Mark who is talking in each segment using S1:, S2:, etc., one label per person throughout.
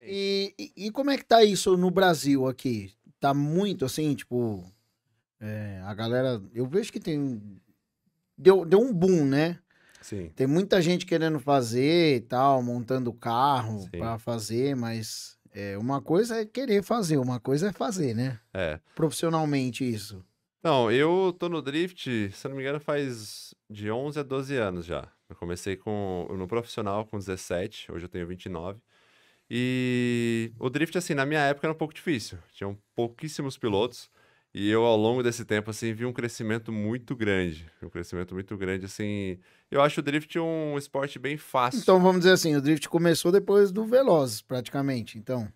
S1: É. E, e, como é que tá isso no Brasil aqui? Tá muito assim, tipo. É, a galera. Eu vejo que tem. Deu, deu um boom, né? Sim. Tem muita gente querendo fazer e tal, montando carro para fazer, mas é, uma coisa é querer fazer, uma coisa é fazer, né? É. Profissionalmente isso.
S2: Não, eu tô no drift, se não me engano, faz de 11 a 12 anos já. Eu comecei com no profissional com 17, hoje eu tenho 29. E o drift, assim, na minha época era um pouco difícil. Tinham pouquíssimos pilotos. E eu, ao longo desse tempo, assim, vi um crescimento muito grande. Um crescimento muito grande, assim. Eu acho o drift um esporte bem fácil. Então, vamos dizer
S1: assim, o drift começou depois do Veloz, praticamente, então.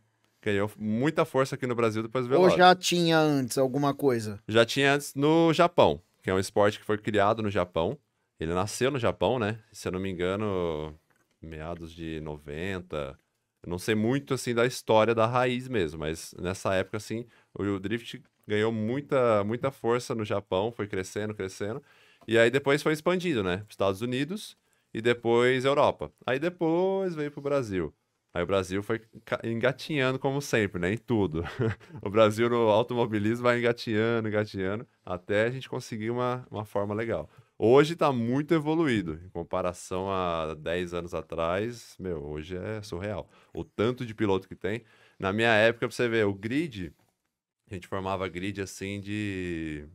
S2: Ganhou muita força aqui no Brasil depois do Veloz. Ou já
S1: tinha antes alguma coisa?
S2: Já tinha antes no Japão, que é um esporte que foi criado no Japão. Ele nasceu no Japão, né? Se eu não me engano, meados de 90, eu não sei muito, assim, da história da raiz mesmo, mas nessa época, assim, o drift ganhou muita, muita força no Japão, foi crescendo, crescendo. E aí depois foi expandido, né? Estados Unidos e depois Europa. Aí depois veio pro Brasil. Aí o Brasil foi engatinhando como sempre, né? Em tudo. o Brasil no automobilismo vai engatinhando, engatinhando, até a gente conseguir uma, uma forma legal. Hoje está muito evoluído em comparação a 10 anos atrás. Meu, hoje é surreal. O tanto de piloto que tem. Na minha época, para você ver, o grid, a gente formava grid assim de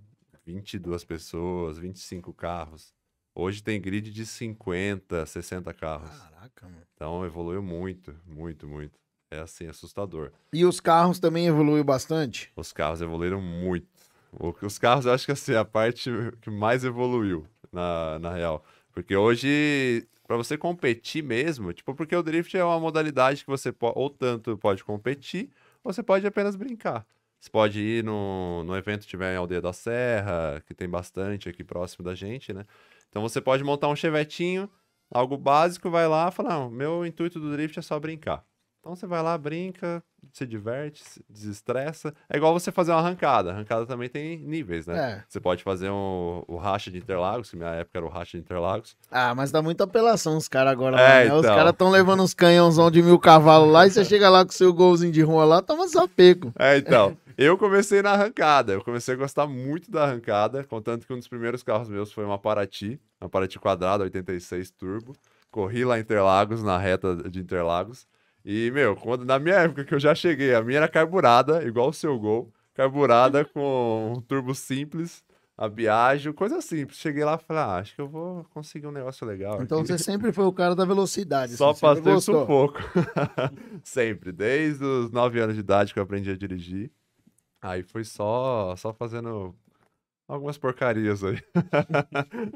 S2: 22 pessoas, 25 carros. Hoje tem grid de 50, 60 carros. Caraca, mano. Então evoluiu muito, muito, muito. É assim, assustador.
S1: E os carros também evoluíram bastante? Os carros evoluíram muito.
S2: Os carros, eu acho que assim, é a parte que mais evoluiu, na, na real. Porque hoje, para você competir mesmo, tipo, porque o drift é uma modalidade que você pode, ou tanto pode competir, ou você pode apenas brincar. Você pode ir no, no evento que tiver em Aldeia da Serra, que tem bastante aqui próximo da gente, né? Então você pode montar um chevetinho, algo básico, vai lá e fala, meu intuito do drift é só brincar. Então você vai lá, brinca, se diverte, se desestressa. É igual você fazer uma arrancada. Arrancada também tem níveis, né? É. Você pode fazer um, o racha de Interlagos, que na época era o racha de Interlagos.
S1: Ah, mas dá muita apelação os caras agora. É, né? Os então. caras estão levando uns canhãozão de mil cavalos lá e você chega lá com seu golzinho de rua lá, toma sapeco.
S2: É, então. Eu comecei na arrancada. Eu comecei a gostar muito da arrancada, contanto que um dos primeiros carros meus foi uma Parati, uma Paraty quadrada, 86 turbo. Corri lá em Interlagos, na reta de Interlagos. E, meu, quando, na minha época que eu já cheguei, a minha era carburada, igual o seu gol. Carburada com um turbo simples, a viagem, coisa simples. Cheguei lá e falei, ah, acho que eu vou conseguir um negócio legal. Então aqui. você
S1: sempre foi o cara da velocidade. Só assim, passei um pouco.
S2: sempre, desde os 9 anos de idade que eu aprendi a dirigir. Aí foi só, só fazendo algumas porcarias aí.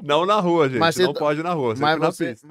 S2: não na rua, gente. Mas não tá pode ir na rua, sempre mas na pista.